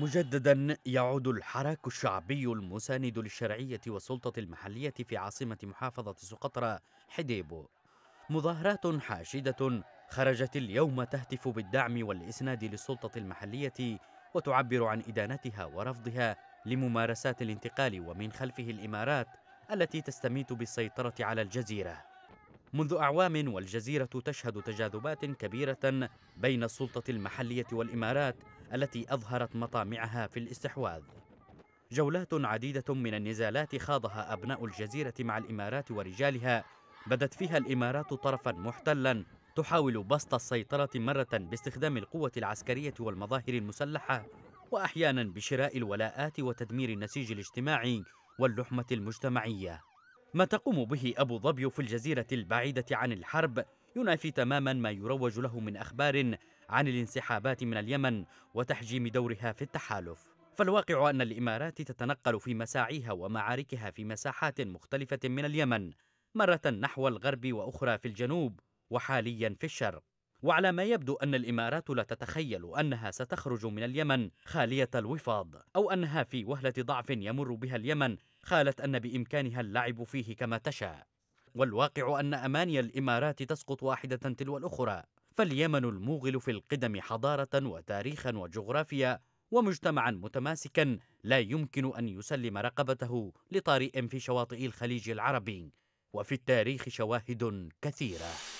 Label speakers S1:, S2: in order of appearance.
S1: مجددا يعود الحراك الشعبي المساند للشرعية والسلطة المحلية في عاصمة محافظة سقطرى حديبو مظاهرات حاشدة خرجت اليوم تهتف بالدعم والإسناد للسلطة المحلية وتعبر عن إدانتها ورفضها لممارسات الانتقال ومن خلفه الإمارات التي تستميت بالسيطرة على الجزيرة منذ أعوام والجزيرة تشهد تجاذبات كبيرة بين السلطة المحلية والإمارات التي أظهرت مطامعها في الاستحواذ جولات عديدة من النزالات خاضها أبناء الجزيرة مع الإمارات ورجالها بدت فيها الإمارات طرفا محتلا تحاول بسط السيطرة مرة باستخدام القوة العسكرية والمظاهر المسلحة وأحيانا بشراء الولاءات وتدمير النسيج الاجتماعي واللحمة المجتمعية ما تقوم به أبو ظبي في الجزيرة البعيدة عن الحرب ينافي تماما ما يروج له من أخبار عن الانسحابات من اليمن وتحجيم دورها في التحالف فالواقع أن الإمارات تتنقل في مساعيها ومعاركها في مساحات مختلفة من اليمن مرة نحو الغرب وأخرى في الجنوب وحاليا في الشرق وعلى ما يبدو أن الإمارات لا تتخيل أنها ستخرج من اليمن خالية الوفاض أو أنها في وهلة ضعف يمر بها اليمن خالت أن بإمكانها اللعب فيه كما تشاء والواقع أن أماني الإمارات تسقط واحدة تلو الأخرى فاليمن الموغل في القدم حضارة وتاريخا وجغرافيا ومجتمعا متماسكا لا يمكن أن يسلم رقبته لطارئ في شواطئ الخليج العربي وفي التاريخ شواهد كثيره